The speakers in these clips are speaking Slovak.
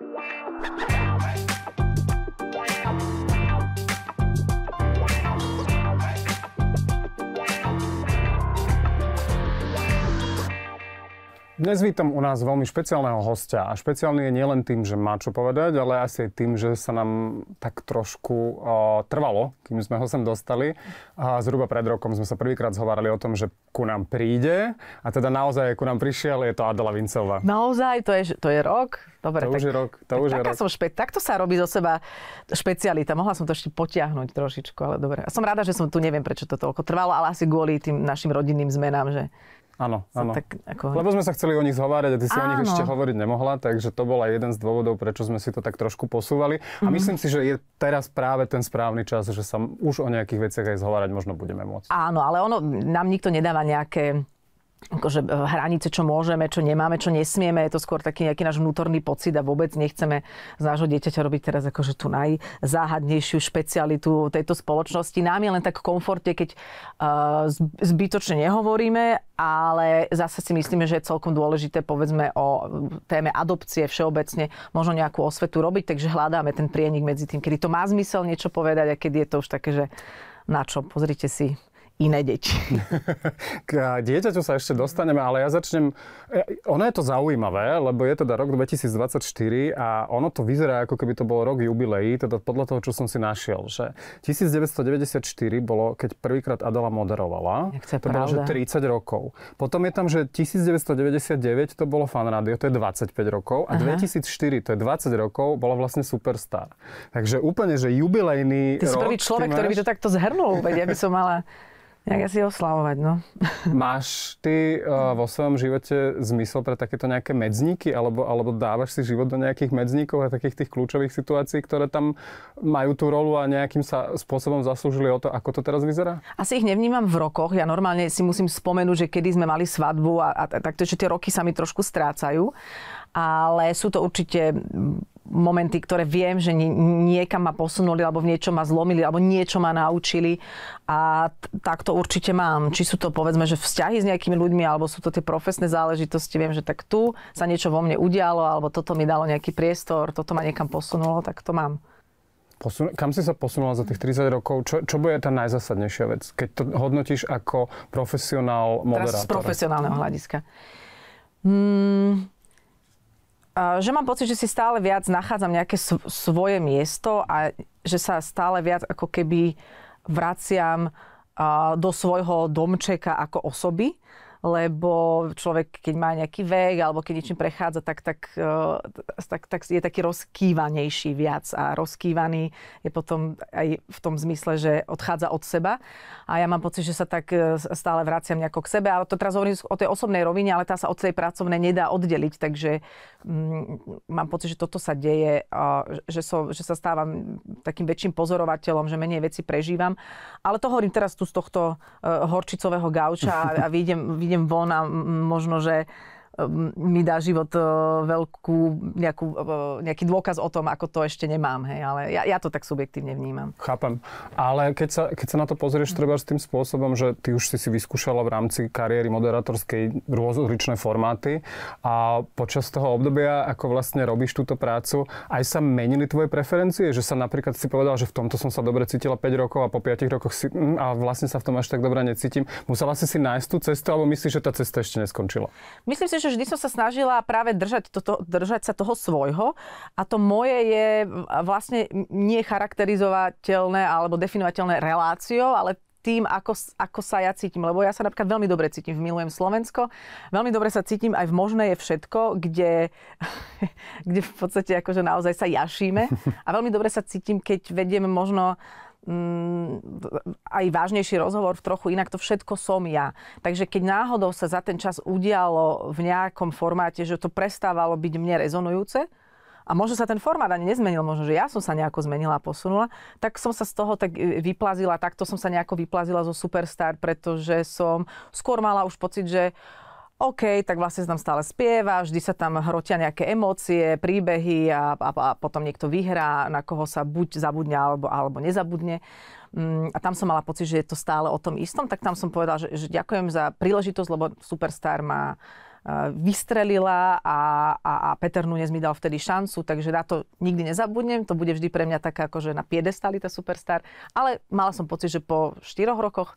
Thank you. Dnes vítam u nás veľmi špeciálneho hostia a špeciálny je nielen tým, že má čo povedať, ale asi aj tým, že sa nám tak trošku uh, trvalo, kým sme ho sem dostali. A zhruba pred rokom sme sa prvýkrát zhovárali o tom, že ku nám príde a teda naozaj ku nám prišiel, je to Adela Vincelová. Naozaj, to je, to je rok. Dobre, to tak, už je rok. To tak, už je rok. Som špe, takto sa robí zo seba špecialita. Mohla som to ešte potiahnuť trošičku, ale dobre. A som rada, že som tu, neviem prečo to toľko trvalo, ale asi kvôli tým našim rodinným zmenám, že Áno, áno. Tak ako... Lebo sme sa chceli o nich zhovárať a ty si áno. o nich ešte hovoriť nemohla, takže to bol aj jeden z dôvodov, prečo sme si to tak trošku posúvali. Mm-hmm. A mhm. myslím si, že je teraz práve ten správny čas, že sa už o nejakých veciach aj zhovárať možno budeme môcť. Áno, ale ono nám nikto nedáva nejaké akože e, hranice, čo môžeme, čo nemáme, čo nesmieme. Je to skôr taký nejaký náš vnútorný pocit a vôbec nechceme z nášho dieťaťa robiť teraz akože tú najzáhadnejšiu špecialitu tejto spoločnosti. Nám je len tak komforte, keď uh, zbytočne nehovoríme, ale zase si myslíme, že je celkom dôležité povedzme o téme adopcie všeobecne možno nejakú osvetu robiť, takže hľadáme ten prienik medzi tým, kedy to má zmysel niečo povedať a kedy je to už také, že na čo, pozrite si, iné deti. K dieťaťu sa ešte dostaneme, ale ja začnem... Ono je to zaujímavé, lebo je teda rok 2024 a ono to vyzerá, ako keby to bol rok jubilej, teda podľa toho, čo som si našiel, že 1994 bolo, keď prvýkrát Adela moderovala, to, to bolo, že 30 rokov. Potom je tam, že 1999 to bolo fan rádio, to je 25 rokov a Aha. 2004, to je 20 rokov, bola vlastne Superstar. Takže úplne, že jubilejný Ty rok, si prvý človek, ktorý by to takto zhrnul, veď ja by som mala Nejak asi oslavovať, no. Máš ty uh, vo svojom živote zmysel pre takéto nejaké medzníky, alebo, alebo dávaš si život do nejakých medzníkov a takých tých kľúčových situácií, ktoré tam majú tú rolu a nejakým sa spôsobom zaslúžili o to, ako to teraz vyzerá? Asi ich nevnímam v rokoch. Ja normálne si musím spomenúť, že kedy sme mali svadbu a, a takto, že tie roky sa mi trošku strácajú. Ale sú to určite momenty, ktoré viem, že niekam ma posunuli, alebo v niečo ma zlomili, alebo niečo ma naučili. A tak to určite mám. Či sú to, povedzme, že vzťahy s nejakými ľuďmi, alebo sú to tie profesné záležitosti. Viem, že tak tu sa niečo vo mne udialo, alebo toto mi dalo nejaký priestor, toto ma niekam posunulo, tak to mám. Posun- kam si sa posunula za tých 30 rokov? Čo, čo bude tá najzásadnejšia vec, keď to hodnotíš ako profesionál moderátor? Teraz z profesionálneho hľadiska. Hmm, že mám pocit, že si stále viac nachádzam nejaké svoje miesto a že sa stále viac ako keby vraciam do svojho domčeka ako osoby lebo človek, keď má nejaký vek alebo keď niečím prechádza, tak, tak, eh, tak, tak je taký rozkývanejší viac a rozkývaný je potom aj v tom zmysle, že odchádza od seba a ja mám pocit, že sa tak eh, stále vraciam nejako k sebe, ale to teraz hovorím o tej osobnej rovine, ale tá sa od tej pracovnej nedá oddeliť, takže mm, mám pocit, že toto sa deje, a že, so, že sa stávam takým väčším pozorovateľom, že menej veci prežívam, ale to hovorím teraz tu z tohto uh, horčicového gauča a, a vidím, idem von a možno, že mi dá život e, veľkú, nejakú, e, nejaký dôkaz o tom, ako to ešte nemám. Hej, ale ja, ja to tak subjektívne vnímam. Chápem. Ale keď sa, keď sa na to pozrieš mhm. treba s tým spôsobom, že ty už si si vyskúšala v rámci kariéry moderátorskej rôzličné formáty a počas toho obdobia, ako vlastne robíš túto prácu, aj sa menili tvoje preferencie? Že sa napríklad si povedal, že v tomto som sa dobre cítila 5 rokov a po 5 rokoch si, mm, a vlastne sa v tom až tak dobre necítim. Musela si si nájsť tú cestu alebo myslíš, že tá cesta ešte neskončila? Myslím si, že vždy som sa snažila práve držať, toto, držať sa toho svojho a to moje je vlastne necharakterizovateľné alebo definovateľné reláciou, ale tým, ako, ako sa ja cítim. Lebo ja sa napríklad veľmi dobre cítim v Milujem Slovensko. Veľmi dobre sa cítim aj v Možné je všetko, kde, kde v podstate akože naozaj sa jašíme. A veľmi dobre sa cítim, keď vediem možno Mm, aj vážnejší rozhovor v trochu inak, to všetko som ja. Takže keď náhodou sa za ten čas udialo v nejakom formáte, že to prestávalo byť mne rezonujúce, a možno sa ten formát ani nezmenil, možno, že ja som sa nejako zmenila a posunula, tak som sa z toho tak e, vyplazila, takto som sa nejako vyplazila zo Superstar, pretože som skôr mala už pocit, že uh, OK, tak vlastne sa tam stále spieva, vždy sa tam hrotia nejaké emócie, príbehy a, a, a potom niekto vyhrá, na koho sa buď zabudne alebo, alebo nezabudne. Mm, a tam som mala pocit, že je to stále o tom istom, tak tam som povedal, že, že ďakujem za príležitosť, lebo Superstar ma e, vystrelila a, a, a Peter Nunes mi dal vtedy šancu, takže na to nikdy nezabudnem, to bude vždy pre mňa taká akože na piedestali tá Superstar, ale mala som pocit, že po štyroch rokoch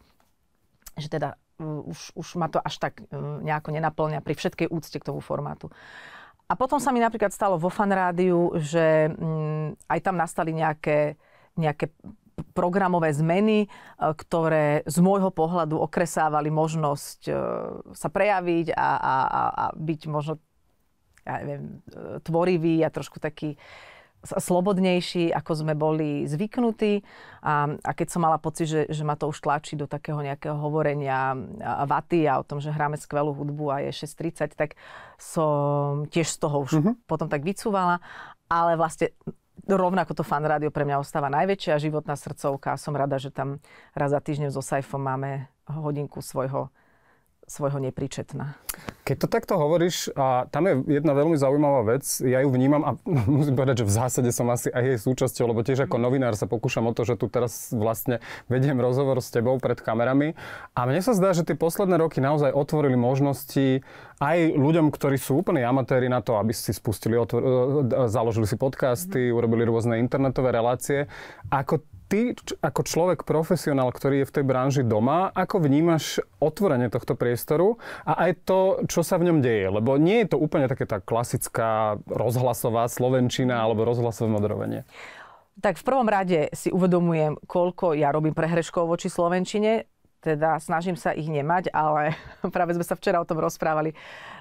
že teda Eh, už, už ma to až tak eh, nejako nenaplňa pri všetkej úcte k tomu formátu. A potom sa mi napríklad stalo vo fanrádiu, že mm, aj tam nastali nejaké, nejaké programové zmeny, eh, ktoré z môjho pohľadu okresávali možnosť sa prejaviť a, a, a byť možno ja neviem, tvorivý a trošku taký uh, slobodnejší, ako sme boli zvyknutí. A, a keď som mala pocit, že, že ma to už tlačí do takého nejakého hovorenia a vaty a o tom, že hráme skvelú hudbu a je 6.30, tak som tiež z toho už mm-hmm. potom tak vycúvala. Ale vlastne rovnako to fan rádio pre mňa ostáva najväčšia životná srdcovka. Som rada, že tam raz za týždeň so Saifom máme hodinku svojho, svojho nepričetna. Keď to takto hovoríš, a tam je jedna veľmi zaujímavá vec, ja ju vnímam a musím povedať, že v zásade som asi aj jej súčasťou, lebo tiež ako mhm. novinár sa pokúšam o to, že tu teraz vlastne vediem rozhovor s tebou pred kamerami. A mne sa zdá, že tie posledné roky naozaj otvorili možnosti aj ľuďom, ktorí sú úplne amatéri na to, aby si spustili, otvor- e, e, e, založili si podcasty, mm-hmm. urobili rôzne internetové relácie. Ako ty ako človek profesionál, ktorý je v tej branži doma, ako vnímaš otvorenie tohto priestoru a aj to, čo sa v ňom deje, lebo nie je to úplne také tá klasická rozhlasová slovenčina alebo rozhlasové moderovanie. Tak v prvom rade si uvedomujem, koľko ja robím prehreškov voči slovenčine, teda snažím sa ich nemať, ale práve sme sa včera o tom rozprávali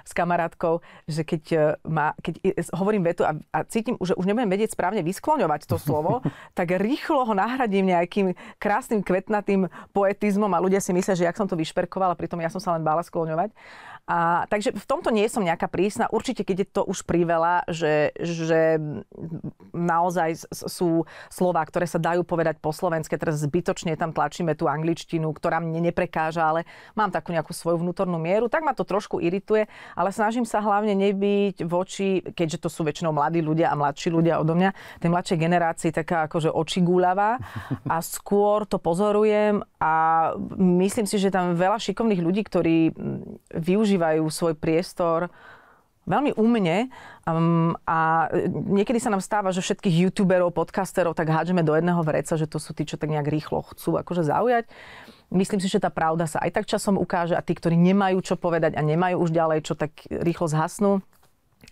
s kamarátkou, že keď, e, ma, keď hovorím vetu a, a cítim, že už nebudem vedieť správne vyskloňovať to slovo, tak rýchlo ho nahradím nejakým krásnym kvetnatým poetizmom a ľudia si myslia, že jak som to vyšperkovala, pritom ja som sa len bála skloňovať. A, takže v tomto nie som nejaká prísna. Určite, keď je to už priveľa, že, že naozaj sú slova, ktoré sa dajú povedať po slovenské. teraz zbytočne tam tlačíme tú angličtinu, ktorá mne neprekáža, ale mám takú nejakú svoju vnútornú mieru, tak ma to trošku irituje, ale snažím sa hlavne nebyť voči, keďže to sú väčšinou mladí ľudia a mladší ľudia odo mňa, tej mladšej generácii taká akože gúľava a skôr to pozorujem a myslím si, že tam veľa šikovných ľudí, ktorí využívajú využívajú svoj priestor veľmi umne um, a e, niekedy sa nám stáva, že všetkých youtuberov, podcasterov tak hádžeme do jedného vreca, že to sú tí, čo tak nejak rýchlo chcú akože zaujať. Myslím si, že tá pravda sa aj tak časom ukáže a tí, ktorí nemajú čo povedať a nemajú už ďalej čo, tak rýchlo zhasnú.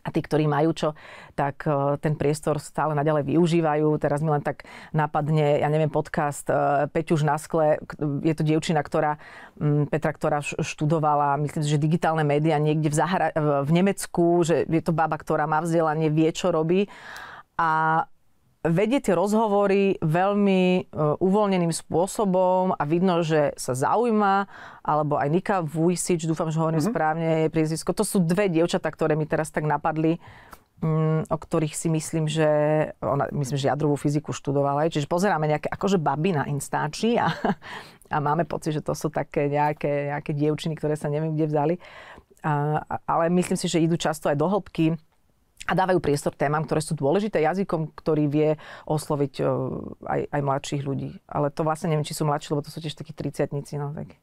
A tí, ktorí majú čo, tak e, ten priestor stále naďalej využívajú. Teraz mi len tak napadne, ja neviem, podcast e, Peťuž na skle. Je to dievčina, ktorá, Petra, ktorá študovala, myslím, že digitálne médiá niekde v, Zahra- v Nemecku, že je to baba, ktorá má vzdelanie, vie, čo robí. A vedie tie rozhovory veľmi e, uvoľneným spôsobom a vidno, že sa zaujíma, alebo aj Nika Vujsič, dúfam, že hovorím mm-hmm. správne je priezvisko. To sú dve dievčatá, ktoré mi teraz tak napadli, mm, o ktorých si myslím, že ona, myslím, že jadrovú fyziku študovala. Čiže pozeráme nejaké akože baby na Instači a, a máme pocit, že to sú také nejaké, nejaké dievčiny, ktoré sa neviem kde vzali. A, ale myslím si, že idú často aj do hĺbky a dávajú priestor témam, ktoré sú dôležité jazykom, ktorý vie osloviť e, aj, aj mladších ľudí. Ale to vlastne neviem, či sú mladší, lebo to sú tiež takí triciatnici, no tak.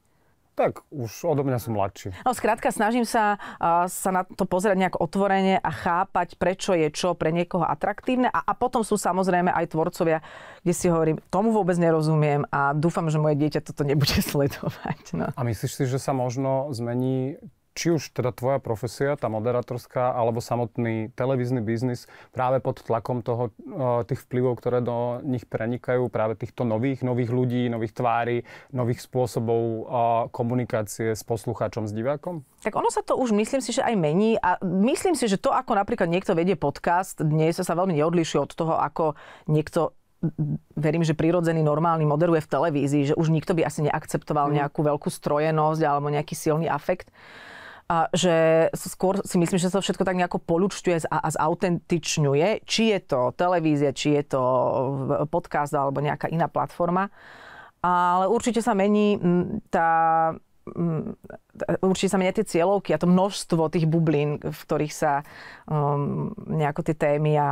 Tak, už odo mňa sú mladší. No, skrátka, snažím sa, uh, sa na to pozerať nejak otvorene a chápať, prečo je čo pre niekoho atraktívne. A, a potom sú samozrejme aj tvorcovia, kde si hovorím, tomu vôbec nerozumiem a dúfam, že moje dieťa toto nebude sledovať. No. A myslíš si, že sa možno zmení či už teda tvoja profesia, tá moderátorská, alebo samotný televízny biznis práve pod tlakom toho, tých vplyvov, ktoré do nich prenikajú, práve týchto nových, nových ľudí, nových tvári, nových spôsobov komunikácie s poslucháčom, s divákom? Tak ono sa to už myslím si, že aj mení a myslím si, že to, ako napríklad niekto vedie podcast, dnes sa veľmi neodlišuje od toho, ako niekto verím, že prirodzený, normálny moderuje v televízii, že už nikto by asi neakceptoval mhm. nejakú veľkú strojenosť alebo nejaký silný afekt a že skôr si myslím, že sa všetko tak nejako polučťuje a, a zautentičňuje. Či je to televízia, či je to podcast alebo nejaká iná platforma. Ale určite sa mení tá Mm, určite sa menia tie cieľovky a to množstvo tých bublín, v ktorých sa um, nejako tie témy a,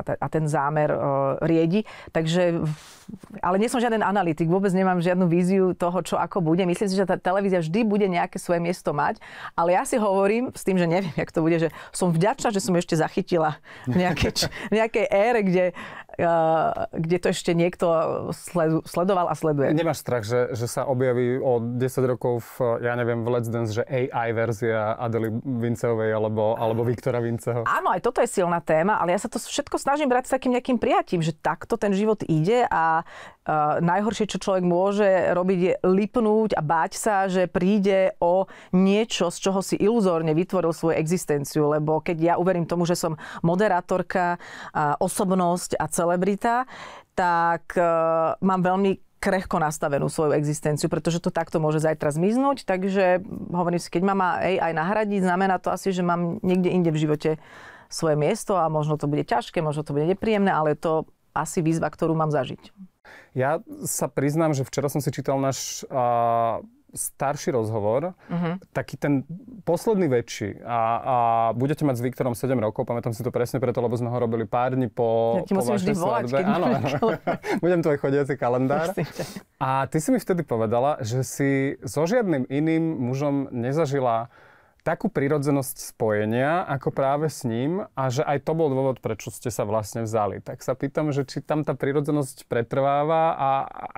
a, a ten zámer uh, riedi. Takže, ale nie som žiaden analytik, vôbec nemám žiadnu víziu toho, čo ako bude. Myslím si, že tá televízia vždy bude nejaké svoje miesto mať, ale ja si hovorím s tým, že neviem, jak to bude, že som vďačná, že som ešte zachytila v nejakej, v nejakej ére, kde kde to ešte niekto sledoval a sleduje. Nemáš strach, že, že sa objaví o 10 rokov, v, ja neviem, v Let's Dance, že AI verzia Adely Vincovej alebo, alebo Viktora Vinceho? Áno, aj toto je silná téma, ale ja sa to všetko snažím brať s takým nejakým prijatím, že takto ten život ide a Eh, najhoršie, čo človek môže robiť, je lipnúť a báť sa, že príde o niečo, z čoho si iluzórne vytvoril svoju existenciu. Lebo keď ja uverím tomu, že som moderátorka, osobnosť a celebrita, tak eh, mám veľmi krehko nastavenú svoju existenciu, pretože to takto môže zajtra zmiznúť, takže hovorím si, keď ma má AI nahradiť, znamená to asi, že mám niekde inde v živote svoje miesto a možno to bude ťažké, možno to bude nepríjemné, ale je to asi výzva, ktorú mám zažiť. Ja sa priznám, že včera som si čítal náš a, starší rozhovor, uh-huh. taký ten posledný väčší. A, a budete mať s Viktorom 7 rokov, pamätám si to presne preto, lebo sme ho robili pár dní po, ja ti po vašej volať, svadbe. Áno, budem tvoj chodiaci kalendár. A ty si mi vtedy povedala, že si so žiadnym iným mužom nezažila takú prirodzenosť spojenia ako práve s ním a že aj to bol dôvod, prečo ste sa vlastne vzali. Tak sa pýtam, že či tam tá prirodzenosť pretrváva a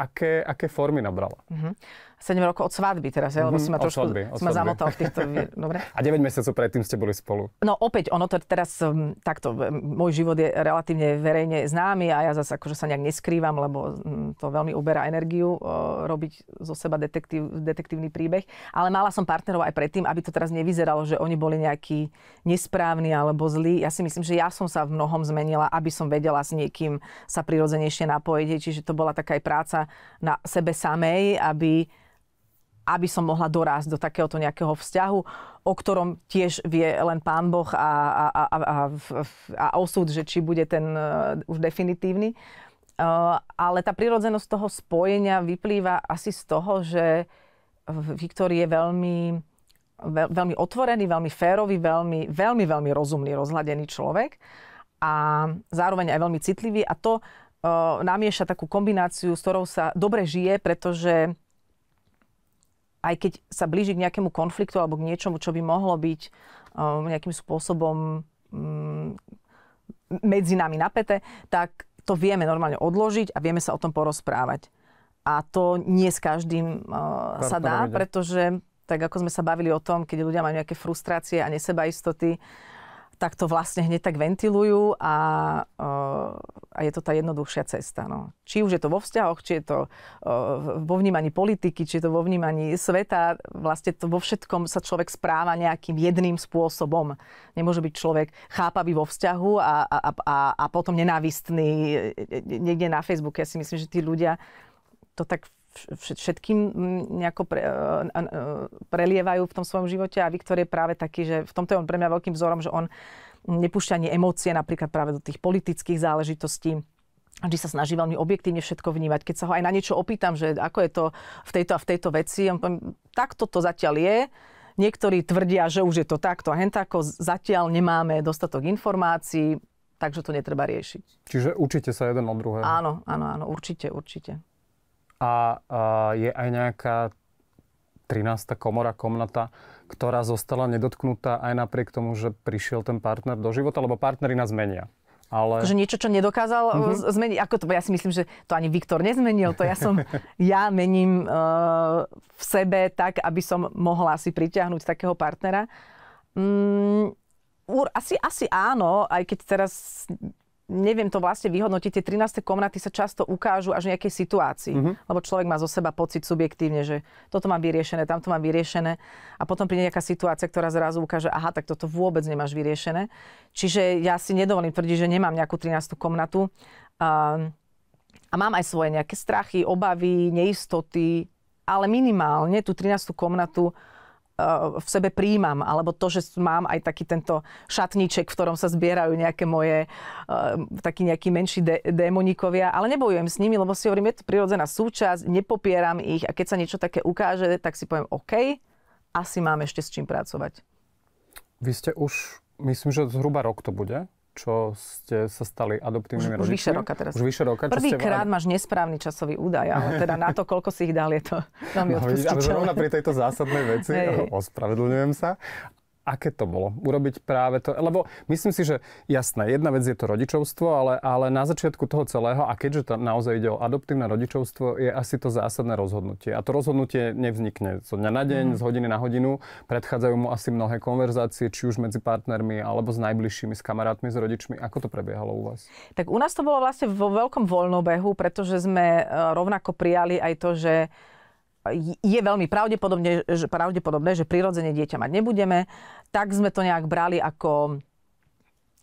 aké, aké formy nabrala. Mm-hmm. 7 rokov od svadby teraz, mm-hmm, lebo mhm, si ma trošku svadby, si ma zamotal v týchto... Dobre. A 9 mesiacov predtým ste boli spolu. No opäť, ono to teraz um, takto, um, môj život je relatívne verejne známy a ja zase akože sa nejak neskrývam, lebo um, to veľmi uberá energiu uh, robiť zo seba detektív, detektívny príbeh. Ale mala som partnerov aj predtým, aby to teraz nevyzeralo, že oni boli nejakí nesprávni alebo zlí. Ja si myslím, že ja som sa v mnohom zmenila, aby som vedela s niekým sa prirodzenejšie napojiť. Čiže to bola taká aj práca na sebe samej, aby aby som mohla dorásť do takéhoto nejakého vzťahu, o ktorom tiež vie len pán Boh a, a, a, a, a osud, že či bude ten eh, už definitívny. Eh, ale tá prirodzenosť toho spojenia vyplýva asi z toho, že Viktor je veľmi, veľ, veľmi otvorený, veľmi férový, veľmi, veľmi, veľmi rozumný, rozhľadený človek a zároveň aj veľmi citlivý a to uh, namieša takú kombináciu, s ktorou sa dobre žije, pretože aj keď sa blíži k nejakému konfliktu alebo k niečomu, čo by mohlo byť um, nejakým spôsobom um, medzi nami napäté, tak to vieme normálne odložiť a vieme sa o tom porozprávať. A to nie s každým uh, sa dá, pretože tak ako sme sa bavili o tom, keď ľudia majú nejaké frustrácie a nesebaistoty, uh, tak to vlastne hneď tak ventilujú a, a je to tá jednoduchšia cesta. No. Či už je to vo vzťahoch, či je to vo vnímaní politiky, či je to vo vnímaní sveta, vlastne to vo všetkom sa človek správa nejakým jedným spôsobom. Nemôže byť človek chápavý vo vzťahu a, a, a, a potom nenávistný e, e, niekde na Facebooku. Ja si myslím, že tí ľudia to tak všetkým mm, nejako pre, e, e, prelievajú v tom svojom živote a Viktor je práve taký, že v tomto je on pre mňa veľkým vzorom, že on nepúšťa ani emócie napríklad práve do tých politických záležitostí že sa snaží veľmi objektívne všetko vnímať. Keď sa ho aj na niečo opýtam, že ako je to v tejto a v tejto veci, on poviem, takto to zatiaľ je. Niektorí tvrdia, že už je to takto a hentako. Zatiaľ nemáme dostatok informácií, takže to netreba riešiť. Čiže určite sa jeden od druhého. Áno, áno, áno, určite, určite a, a je aj nejaká 13. komora, komnata, ktorá zostala nedotknutá aj napriek tomu, že prišiel ten partner do života, lebo partnery nás menia. Ale... Akože niečo, čo nedokázal uh-huh. zmeniť. Ako to, ja si myslím, že to ani Viktor nezmenil. To ja som, ja mením uh, v sebe tak, aby som mohla si pritiahnuť takého partnera. Mm, asi, asi áno, aj keď teraz neviem to vlastne vyhodnotiť, tie 13. komnaty sa často ukážu až v nejakej situácii. Mm-hmm. Lebo človek má zo seba pocit subjektívne, že toto má vyriešené, tamto má vyriešené a potom príde nejaká situácia, ktorá zrazu ukáže, aha, tak toto vôbec nemáš vyriešené. Čiže ja si nedovolím tvrdiť, že nemám nejakú 13. komnatu. A, a mám aj svoje nejaké strachy, obavy, neistoty, ale minimálne tú 13. komnatu v sebe príjmam, alebo to, že mám aj taký tento šatníček, v ktorom sa zbierajú nejaké moje, eh, taký nejaký menší de- démonikovia, ale nebojujem s nimi, lebo si hovorím, je to prirodzená súčasť, nepopieram ich a keď sa niečo také ukáže, tak si poviem, OK, asi mám ešte s čím pracovať. Vy ste už, myslím, že zhruba rok to bude, čo ste sa stali adoptívnymi už, rodičmi. Už vyše roka teraz. Už vyše roka. Prvýkrát ste... máš nesprávny časový údaj, ale teda na to, koľko si ich dal, je to veľmi no, odpustiteľné. Ale zrovna pri tejto zásadnej veci, ospravedlňujem sa, aké to bolo. Urobiť práve to, lebo myslím si, že jasné, jedna vec je to rodičovstvo, ale, ale na začiatku toho celého, a keďže to naozaj ide o adoptívne rodičovstvo, je asi to zásadné rozhodnutie. A to rozhodnutie nevznikne zo dňa na deň, mm. z hodiny na hodinu. Predchádzajú mu asi mnohé konverzácie, či už medzi partnermi, alebo s najbližšími, s kamarátmi, s rodičmi. Ako to prebiehalo u vás? Tak u nás to bolo vlastne vo veľkom voľnobehu, pretože sme e, rovnako prijali aj to, že je veľmi pravdepodobné, že, pravdepodobné, že prirodzene dieťa mať nebudeme, tak sme to nejak brali ako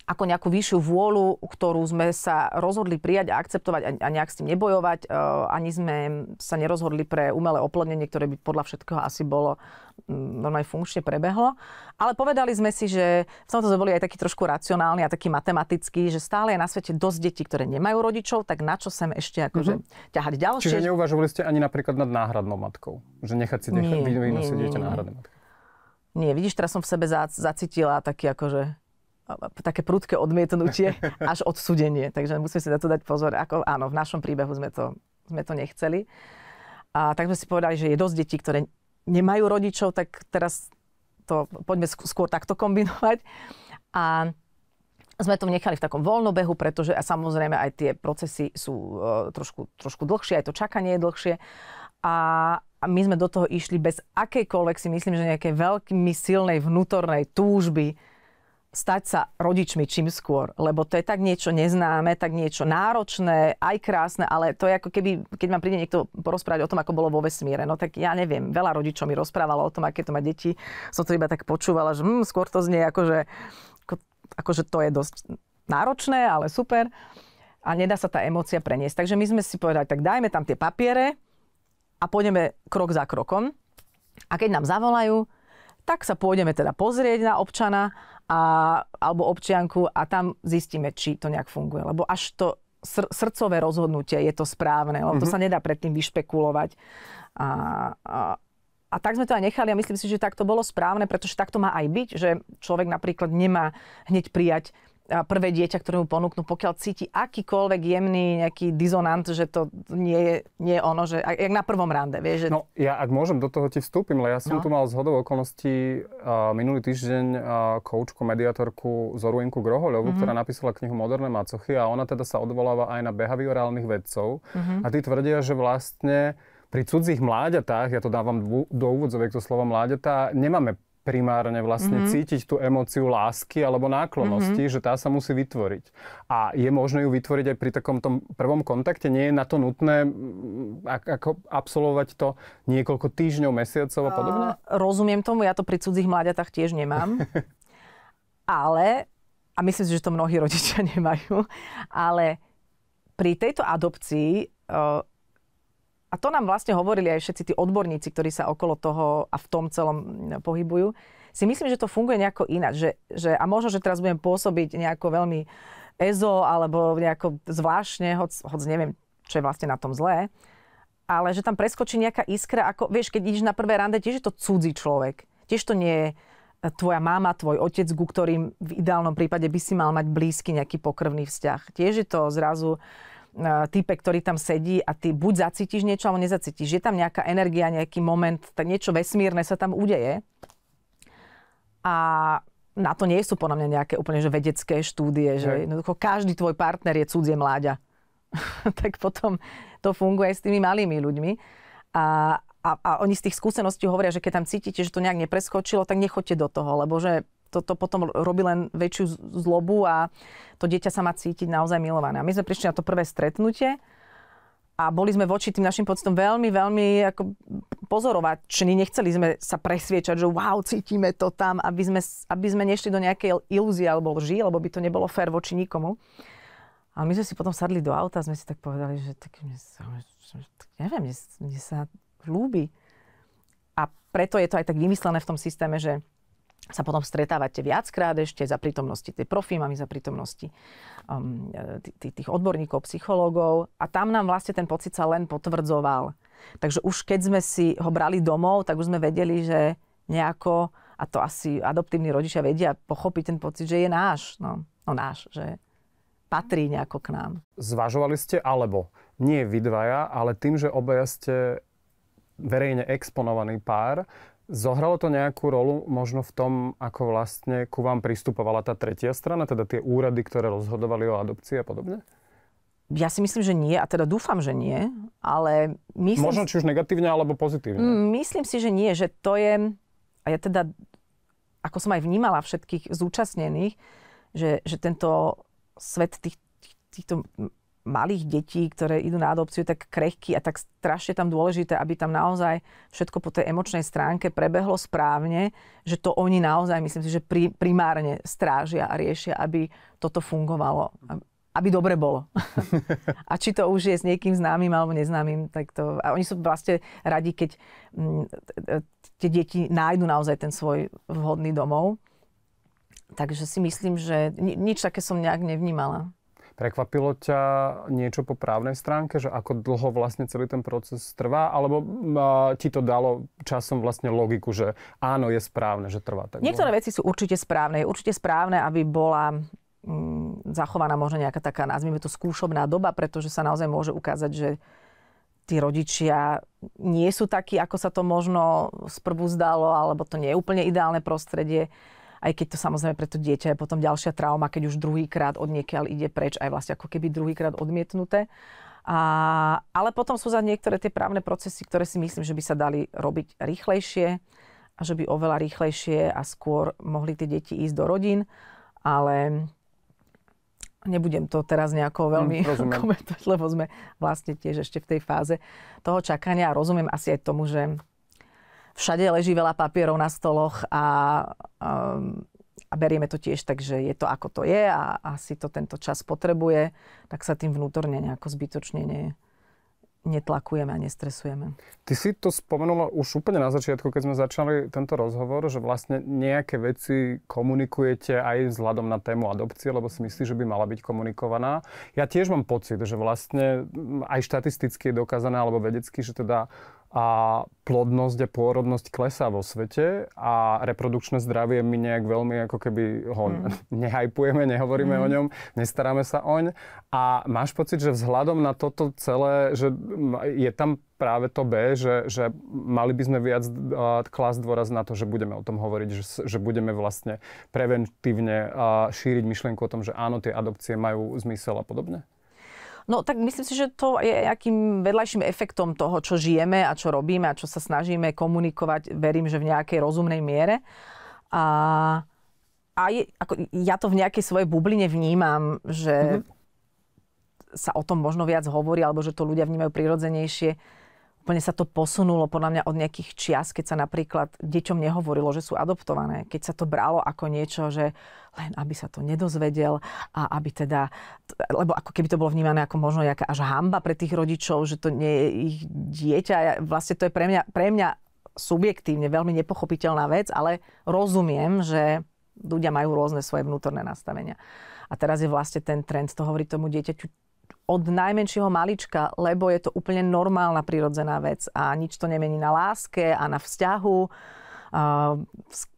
ako nejakú vyššiu vôľu, ktorú sme sa rozhodli prijať a akceptovať a nejak s tým nebojovať. E, ani sme sa nerozhodli pre umelé oplodnenie, ktoré by podľa všetkého asi bolo normálne funkčne prebehlo. Ale povedali sme si, že v tomto sme boli aj taký trošku racionálni a taký matematický, že stále je na svete dosť detí, ktoré nemajú rodičov, tak na čo sem ešte akože mm-hmm. ťahať ďalšie. Čiže neuvažovali ste ani napríklad nad náhradnou matkou? Že nechať si dieťa, vynosiť dieťa náhradné matky? Nie, vidíš, teraz som v sebe zacítila taký akože také prudké odmietnutie až odsudenie. Takže musíme si na to dať pozor. Ako, áno, v našom príbehu sme to, sme to nechceli. A tak sme si povedali, že je dosť detí, ktoré nemajú rodičov, tak teraz to poďme skôr takto kombinovať. A sme to nechali v takom voľnobehu, pretože a samozrejme aj tie procesy sú e, trošku, trošku dlhšie, aj to čakanie je dlhšie. A, a my sme do toho išli bez akejkoľvek si myslím, že nejakej veľmi silnej vnútornej túžby stať sa rodičmi čím skôr, lebo to je tak niečo neznáme, tak niečo náročné, aj krásne, ale to je ako keby, keď ma príde niekto porozprávať o tom, ako bolo vo vesmíre, no tak ja neviem, veľa rodičov mi rozprávalo o tom, aké to má deti, som to iba tak počúvala, že mm, skôr to znie akože, ako, akože to je dosť náročné, ale super a nedá sa tá emócia preniesť. Takže my sme si povedali, tak dajme tam tie papiere a pôjdeme krok za krokom. A keď nám zavolajú, tak sa pôjdeme teda pozrieť na občana a, alebo občianku a tam zistíme, či to nejak funguje. Lebo až to sr- srdcové rozhodnutie je to správne, lebo mm-hmm. to mhm. sa nedá predtým vyšpekulovať. A, a, a tak sme to aj nechali a myslím si, že tak to bolo správne, pretože tak to má aj byť, že človek napríklad nemá hneď prijať prvé dieťa, ktoré mu ponúknú, pokiaľ cíti akýkoľvek jemný nejaký dizonant, že to nie je, nie je ono, že jak na prvom rande, vieš. Že... No, ja ak môžem, do toho ti vstúpim, ale ja som no. tu mal zhodou okolností uh, minulý týždeň uh, koučku, mediatorku Zoruinku Groholovu, mm-hmm. ktorá napísala knihu Moderné macochy a ona teda sa odvoláva aj na behaviorálnych vedcov mm-hmm. a tí tvrdia, že vlastne pri cudzích mláďatách, ja to dávam do úvodzoviek to slovo mláďatá, nemáme primárne vlastne mm-hmm. cítiť tú emóciu lásky alebo náklonosti, mm-hmm. že tá sa musí vytvoriť. A je možné ju vytvoriť aj pri takom tom prvom kontakte. Nie je na to nutné ako absolvovať to niekoľko týždňov, mesiacov a podobne? Uh, rozumiem tomu, ja to pri cudzích mláďatách tiež nemám. ale, a myslím si, že to mnohí rodičia nemajú, ale pri tejto adopcii uh, a to nám vlastne hovorili aj všetci tí odborníci, ktorí sa okolo toho a v tom celom mm, pohybujú. Si myslím, že to funguje nejako ináč. Že, že, a možno, že teraz budem pôsobiť nejako veľmi ezo alebo nejako zvláštne, hoc, hoc neviem, čo je vlastne na tom zlé, ale že tam preskočí nejaká iskra, ako vieš, keď ideš na prvé rande, tiež je to cudzí človek. Tiež to nie je e, tvoja máma, tvoj otec, ku ktorým v ideálnom prípade by si mal mať blízky nejaký pokrvný vzťah. Tiež je to zrazu type, ktorý tam sedí a ty buď zacítiš niečo, alebo nezacítiš. Je tam nejaká energia, nejaký moment, niečo vesmírne sa tam udeje. A na to nie sú podľa mňa nejaké úplne že vedecké štúdie, že jednoducho každý tvoj partner je cudzie mláďa. tak potom to funguje s tými malými ľuďmi. A, a, a oni z tých skúseností hovoria, že keď tam cítite, že to nejak nepreskočilo, tak nechoďte do toho, lebo že to potom robí len väčšiu zlobu a to dieťa sa má cítiť naozaj milované. A my sme prišli na to prvé stretnutie a boli sme voči tým našim pocitom veľmi, veľmi ako pozorovační. Nechceli sme sa presviečať, že wow, cítime to tam, aby sme, aby sme nešli do nejakej ilúzie alebo lži, lebo by to nebolo fér voči nikomu. Ale my sme si potom sadli do auta a sme si tak povedali, že tak, mne sa, neviem, mne, mne sa ľúbi. A preto je to aj tak vymyslené v tom systéme, že sa potom stretávate viackrát ešte za prítomnosti tej profímami, za prítomnosti um, tých odborníkov, psychológov a tam nám vlastne ten pocit sa len potvrdzoval. Takže už keď sme si ho brali domov, tak už sme vedeli, že nejako, a to asi adoptívni rodičia vedia, pochopiť ten pocit, že je náš, no, no náš, že patrí nejako k nám. Zvažovali ste alebo nie vy dvaja, ale tým, že obaja ste verejne exponovaný pár, Zohralo to nejakú rolu možno v tom, ako vlastne ku vám pristupovala tá tretia strana, teda tie úrady, ktoré rozhodovali o adopcii a podobne? Ja si myslím, že nie, a teda dúfam, že nie, ale myslím... Možno či už negatívne, alebo pozitívne. Mm, myslím si, že nie, že to je... A ja teda, ako som aj vnímala všetkých zúčastnených, že, že tento svet tých, tých, týchto malých detí, ktoré idú na adopciu, tak krehký a tak strašne tam dôležité, aby tam naozaj všetko po tej emočnej stránke prebehlo správne, že to oni naozaj, myslím si, že pri, primárne strážia a riešia, aby toto fungovalo, aby dobre bolo. a či to už je s niekým známym alebo neznámym, tak to... A oni sú vlastne radi, keď mm, tie deti nájdu naozaj ten svoj vhodný domov. Takže si myslím, že nič také som nejak nevnímala. Prekvapilo ťa niečo po právnej stránke, že ako dlho vlastne celý ten proces trvá, alebo ti to dalo časom vlastne logiku, že áno, je správne, že trvá tak Niektoré veci sú určite správne. Je určite správne, aby bola zachovaná možno nejaká taká, nazvime to, skúšobná doba, pretože sa naozaj môže ukázať, že tí rodičia nie sú takí, ako sa to možno sprvu zdalo, alebo to nie je úplne ideálne prostredie aj keď to samozrejme pre to dieťa je potom ďalšia trauma, keď už druhýkrát od niekiaľ ide preč, aj vlastne ako keby druhýkrát odmietnuté. A, ale potom sú za niektoré tie právne procesy, ktoré si myslím, že by sa dali robiť rýchlejšie a že by oveľa rýchlejšie a skôr mohli tie deti ísť do rodín, ale nebudem to teraz nejako hm, veľmi mm, komentovať, lebo sme vlastne tiež ešte v tej fáze toho čakania a rozumiem asi aj tomu, že Všade leží veľa papierov na stoloch a, um, a berieme to tiež tak, že je to ako to je a asi to tento čas potrebuje, tak sa tým vnútorne nejako zbytočne nie, netlakujeme a nestresujeme. Ty si to spomenula už úplne na začiatku, keď sme začali tento rozhovor, že vlastne nejaké veci komunikujete aj vzhľadom na tému adopcie, lebo si myslíš, že by mala byť komunikovaná. Ja tiež mám pocit, že vlastne aj štatisticky je dokázané, alebo vedecky, že teda a plodnosť a pôrodnosť klesá vo svete a reprodukčné zdravie my nejak veľmi ako keby ho mm. nehajpujeme, nehovoríme mm. o ňom, nestaráme sa oň. A máš pocit, že vzhľadom na toto celé, že je tam práve to B, že, že mali by sme viac uh, klásť dôraz na to, že budeme o tom hovoriť, že, že budeme vlastne preventívne šíriť myšlienku o tom, že áno, tie adopcie majú zmysel a podobne? No tak myslím si, že to je nejakým vedľajším efektom toho, čo žijeme a čo robíme a čo sa snažíme komunikovať, verím, že v nejakej rozumnej miere. A, a je, ako, ja to v nejakej svojej bubline vnímam, že mm-hmm. sa o tom možno viac hovorí, alebo že to ľudia vnímajú prirodzenejšie úplne sa to posunulo podľa mňa od nejakých čias, keď sa napríklad deťom nehovorilo, že sú adoptované, keď sa to bralo ako niečo, že len aby sa to nedozvedel a aby teda, lebo ako keby to bolo vnímané ako možno nejaká až hamba pre tých rodičov, že to nie je ich dieťa. Vlastne to je pre mňa, pre mňa subjektívne veľmi nepochopiteľná vec, ale rozumiem, že ľudia majú rôzne svoje vnútorné nastavenia. A teraz je vlastne ten trend toho hovoriť tomu dieťaťu, od najmenšieho malička, lebo je to úplne normálna prirodzená vec a nič to nemení na láske a na vzťahu.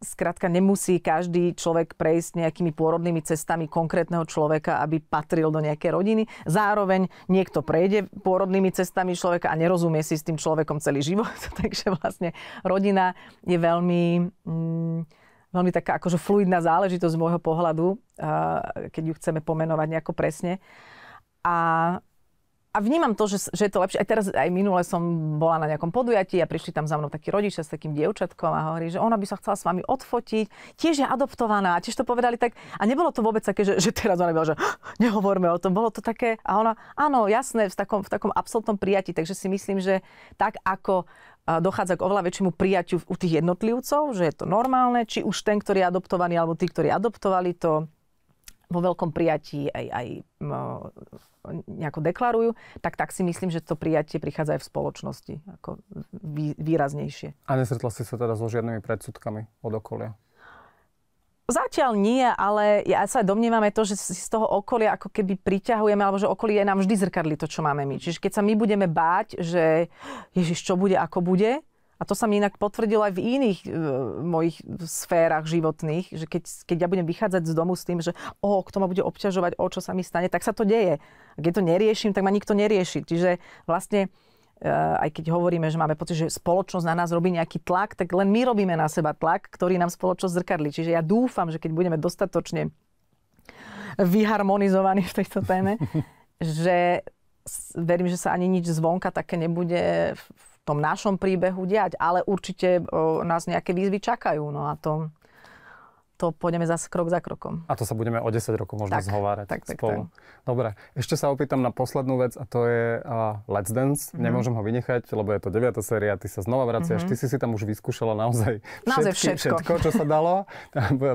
Skrátka nemusí každý človek prejsť nejakými pôrodnými cestami konkrétneho človeka, aby patril do nejakej rodiny. Zároveň niekto prejde pôrodnými cestami človeka a nerozumie si s tým človekom celý život. Takže vlastne rodina je veľmi... Mm, veľmi taká akože fluidná záležitosť z môjho pohľadu, keď ju chceme pomenovať nejako presne. A, a vnímam to, že, že je to lepšie. Aj teraz, aj minule som bola na nejakom podujatí a prišli tam za mnou takí rodičia s takým dievčatkom a hovorí, že ona by sa chcela s vami odfotiť. Tiež je adoptovaná, tiež to povedali tak. A nebolo to vôbec také, že, že teraz ona bola, že nehovorme o tom. Bolo to také, a ona, áno, jasné, v takom, v takom absolútnom prijatí. Takže si myslím, že tak ako dochádza k oveľa väčšiemu prijaťu u tých jednotlivcov, že je to normálne, či už ten, ktorý je adoptovaný, alebo tí, ktorí adoptovali, to vo veľkom prijatí aj, aj nejako deklarujú, tak tak si myslím, že to prijatie prichádza aj v spoločnosti ako vý, výraznejšie. A nesretla si sa teda so žiadnymi predsudkami od okolia? Zatiaľ nie, ale ja sa aj to, že si z toho okolia ako keby priťahujeme, alebo že okolie nám vždy zrkadli to, čo máme my. Čiže keď sa my budeme báť, že Ježiš, čo bude, ako bude, a to sa mi inak potvrdilo aj v iných e, mojich sférach životných, že keď, keď ja budem vychádzať z domu s tým, že o, kto ma bude obťažovať, o čo sa mi stane, tak sa to deje. A keď to neriešim, tak ma nikto nerieši. Čiže vlastne e, aj keď hovoríme, že máme pocit, že spoločnosť na nás robí nejaký tlak, tak len my robíme na seba tlak, ktorý nám spoločnosť zrkadlí. Čiže ja dúfam, že keď budeme dostatočne vyharmonizovaní v tejto téme, že verím, že sa ani nič zvonka také nebude tom našom príbehu diať, ale určite o, e, nás nejaké výzvy čakajú. No a to, to pôjdeme zase krok za krokom. A to sa budeme o 10 rokov možno tak, zhovárať tak, tak, spolu. Tak, tak. Dobre, ešte sa opýtam na poslednú vec a to je uh, Let's Dance. Mm-hmm. Nemôžem ho vynechať, lebo je to 9. séria, ty sa znova vraciaš, mm-hmm. ty si si tam už vyskúšala naozaj, naozaj všetky, všetko. všetko, čo sa dalo.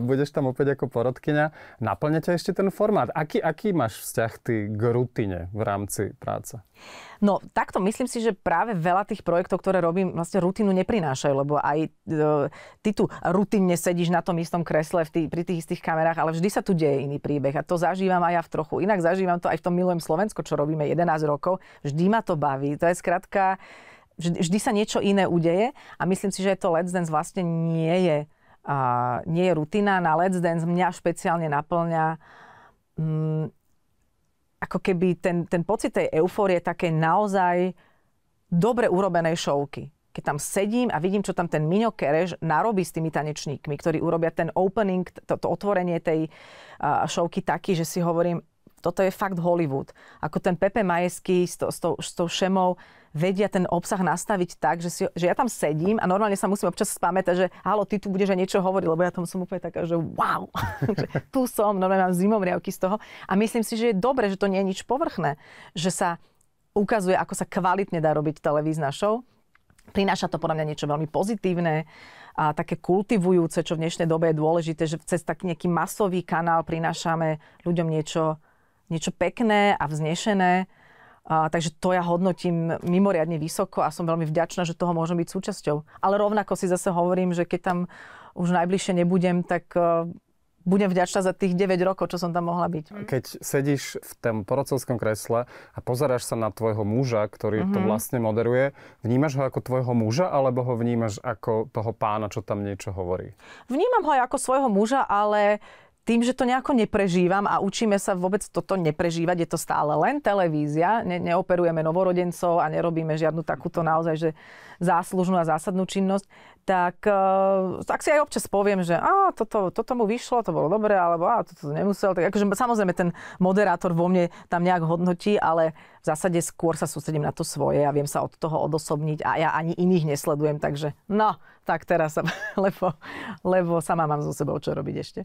Budeš tam opäť ako porodkyňa. Naplňa ťa ešte ten formát. Aký, aký máš vzťah ty k rutine v rámci práce? No takto myslím si, že práve veľa tých projektov, ktoré robím, vlastne rutinu neprinášajú, lebo aj e, ty tu rutinne sedíš na tom istom kresle v tý, pri tých istých kamerách, ale vždy sa tu deje iný príbeh a to zažívam aj ja v trochu. Inak zažívam to aj v tom Milujem Slovensko, čo robíme 11 rokov. Vždy ma to baví. To je skratka, vždy, vždy sa niečo iné udeje a myslím si, že to Let's Dance vlastne nie je, a, nie je rutina. Na Let's Dance mňa špeciálne naplňa mm, ako keby ten, ten pocit tej eufórie také naozaj dobre urobenej šovky. Keď tam sedím a vidím, čo tam ten Miňo Kereš narobí s tými tanečníkmi, ktorí urobia ten opening, to, to otvorenie tej uh, šovky taký, že si hovorím, toto je fakt Hollywood. Ako ten Pepe Majesky s, to, s, to, s tou šemou vedia ten obsah nastaviť tak, že, si, že ja tam sedím a normálne sa musím občas spamätať, že halo, ty tu budeš aj niečo hovoriť, lebo ja tam som úplne taká, že wow, že tu som, normálne mám riavky z toho. A myslím si, že je dobre, že to nie je nič povrchné, že sa ukazuje, ako sa kvalitne dá robiť televízna show. Prináša to podľa mňa niečo veľmi pozitívne a také kultivujúce, čo v dnešnej dobe je dôležité, že cez taký nejaký masový kanál prinášame ľuďom niečo niečo pekné a vznešené. A, takže to ja hodnotím mimoriadne vysoko a som veľmi vďačná, že toho môžem byť súčasťou. Ale rovnako si zase hovorím, že keď tam už najbližšie nebudem, tak uh, budem vďačná za tých 9 rokov, čo som tam mohla byť. Keď sedíš v tom porocovskom kresle a pozeráš sa na tvojho muža, ktorý mm-hmm. to mhm. vlastne moderuje, vnímaš ho ako tvojho muža, alebo ho vnímaš ako toho pána, čo tam niečo hovorí? Vnímam ho aj ako svojho muža, ale tým, že to nejako neprežívam a učíme sa vôbec toto neprežívať, je to stále len televízia, ne, neoperujeme novorodencov a nerobíme žiadnu takúto naozaj že záslužnú a zásadnú činnosť, tak, e, tak si aj občas poviem, že a, toto, toto mu vyšlo, to bolo dobre, alebo a, toto nemusel. Tak akože, samozrejme ten moderátor vo mne tam nejak hodnotí, ale v zásade skôr sa sústredím na to svoje a viem sa od toho odosobniť a ja ani iných nesledujem, takže no, tak teraz sa, lebo, lebo sama mám so sebou čo robiť ešte.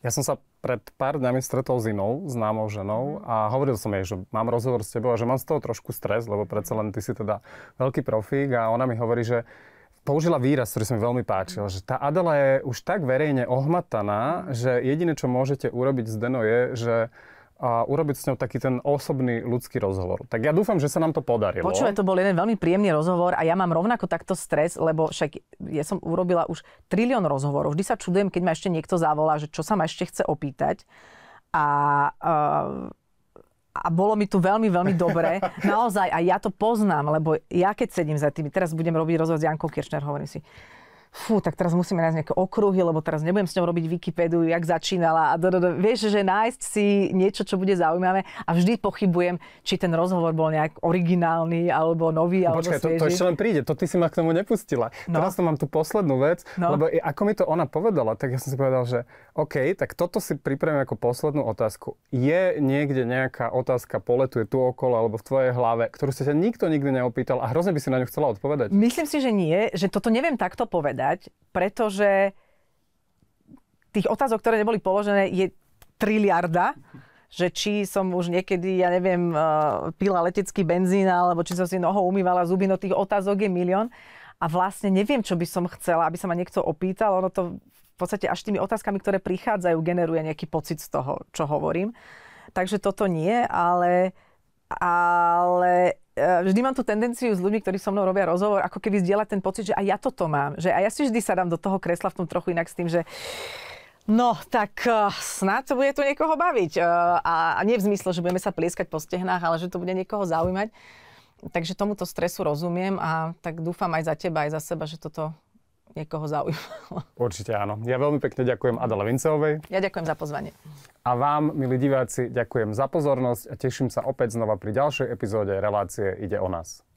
Ja som sa pred pár dňami stretol s inou známou ženou mhm. a hovoril som jej, že mám rozhovor s tebou a že mám z toho trošku stres, lebo predsa mhm. len ty si teda veľký profík a ona mi hovorí, že použila výraz, ktorý sa mi veľmi páčil, mhm. že tá Adela je už tak verejne ohmataná, že jediné, čo môžete urobiť z Deno je, že a urobiť s ňou taký ten osobný ľudský rozhovor. Tak ja dúfam, že sa nám to podarilo. Počúvaj, to bol jeden veľmi príjemný rozhovor a ja mám rovnako takto stres, lebo však ja som urobila už trilión rozhovorov. Vždy sa čudujem, keď ma ešte niekto zavolá, že čo sa ma ešte chce opýtať. A, eh, a bolo mi tu veľmi, veľmi dobre. Naozaj, a ja to poznám, lebo ja keď sedím za tými, teraz budem robiť rozhovor s Jankou Kirchner, hovorím si, fú, tak teraz musíme nájsť nejaké okruhy, lebo teraz nebudem s ňou robiť Wikipédu, jak začínala a do, do, do. Vieš, že nájsť si niečo, čo bude zaujímavé a vždy pochybujem, či ten rozhovor bol nejak originálny alebo nový. No, alebo počkaj, to, to ešte len príde, to ty si ma k tomu nepustila. No. Teraz to mám tú poslednú vec, no. lebo ako mi to ona povedala, tak ja som si povedal, že OK, tak toto si pripravím ako poslednú otázku. Je niekde nejaká otázka, poletuje tu okolo alebo v tvojej hlave, ktorú sa ťa nikto nikdy neopýtal a hrozne by si na ňu chcela odpovedať? Myslím si, že nie, že toto neviem takto povedať povedať, pretože tých otázok, ktoré neboli položené, je triliarda že či som už niekedy, ja neviem, e, pila letecký benzín, alebo či som si noho umývala zuby, no tých otázok je milión. A vlastne neviem, čo by som chcela, aby sa ma niekto opýtal. Ono to v podstate až tými otázkami, ktoré prichádzajú, generuje nejaký pocit z toho, čo hovorím. Takže toto nie, ale, ale E, vždy mám tú tendenciu s ľuďmi, ktorí so mnou robia rozhovor, ako keby zdieľať ten pocit, že aj ja toto mám. Že aj ja si vždy sadám do toho kresla v tom trochu inak s tým, že No, tak uh, snáď to bude tu niekoho baviť. Uh, a, a nie v zmysle, že budeme sa plieskať po stehnách, ale že to bude niekoho zaujímať. Takže tomuto stresu rozumiem a tak dúfam aj za teba, aj za seba, že toto niekoho zaujímalo. Určite áno. Ja veľmi pekne ďakujem Adele Vinceovej. Ja ďakujem za pozvanie. A vám, milí diváci, ďakujem za pozornosť a teším sa opäť znova pri ďalšej epizóde relácie Ide o nás.